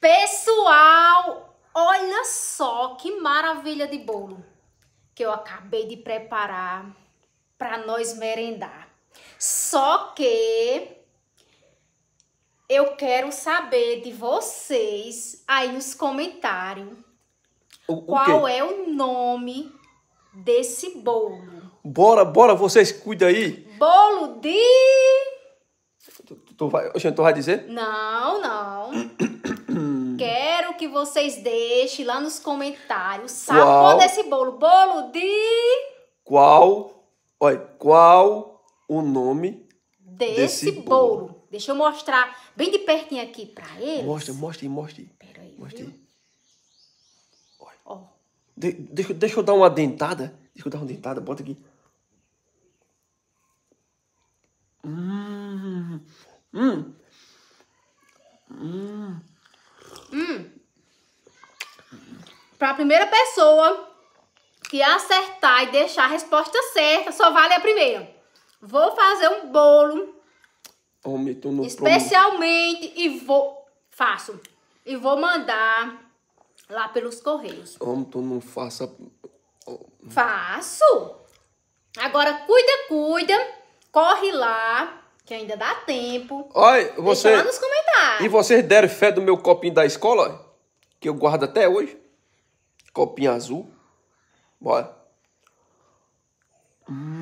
Pessoal, olha só que maravilha de bolo que eu acabei de preparar para nós merendar. Só que eu quero saber de vocês aí nos comentários o, qual é o nome desse bolo. Bora, bora, vocês cuidem aí. Bolo de. Tu, tu, tu vai, tu vai dizer? Não, não. Uhum. Quero que vocês deixem lá nos comentários o sabor qual, desse bolo. Bolo de. Qual. Olha, qual o nome desse, desse bolo. bolo. Deixa eu mostrar bem de pertinho aqui pra eles. Mostra, mostra, mostra. aí. Mostra. Olha. Ó. De, deixa, deixa eu dar uma dentada. Deixa eu dar uma dentada, bota aqui. Hum. Hum. para a primeira pessoa que acertar e deixar a resposta certa, só vale a primeira. Vou fazer um bolo Homem, especialmente e vou faço e vou mandar lá pelos correios. Como tu não faça Faço. Agora cuida, cuida, corre lá que ainda dá tempo. Olha, você Deixa lá nos comentários. E vocês deram fé do meu copinho da escola que eu guardo até hoje? Copinha azul. Bora. Hum.